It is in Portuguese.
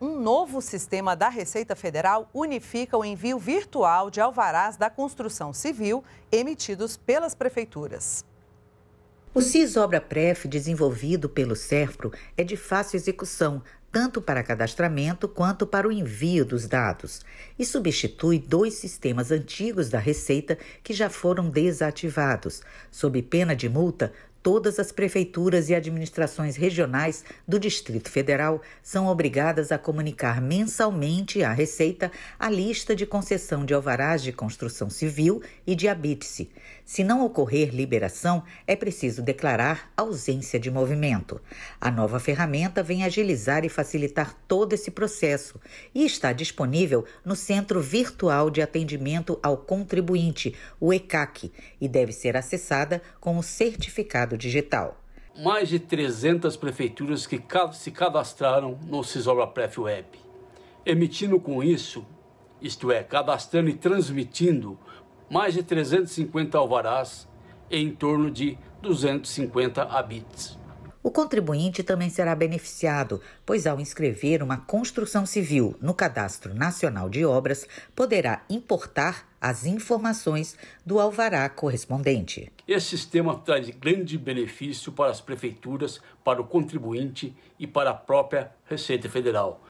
um novo sistema da Receita Federal unifica o envio virtual de alvarás da construção civil emitidos pelas prefeituras. O CIS Obra Pref, desenvolvido pelo CERFRO, é de fácil execução, tanto para cadastramento quanto para o envio dos dados, e substitui dois sistemas antigos da Receita que já foram desativados, sob pena de multa todas as prefeituras e administrações regionais do Distrito Federal são obrigadas a comunicar mensalmente à Receita a lista de concessão de alvarás de construção civil e de habite-se. Se não ocorrer liberação, é preciso declarar ausência de movimento. A nova ferramenta vem agilizar e facilitar todo esse processo e está disponível no Centro Virtual de Atendimento ao Contribuinte, o ECAC, e deve ser acessada com o certificado mercado digital. Mais de 300 prefeituras que se cadastraram no Pref Web, emitindo com isso, isto é, cadastrando e transmitindo, mais de 350 alvarás em torno de 250 habits. O contribuinte também será beneficiado, pois, ao inscrever uma construção civil no Cadastro Nacional de Obras, poderá importar as informações do alvará correspondente. Esse sistema traz grande benefício para as prefeituras, para o contribuinte e para a própria Receita Federal.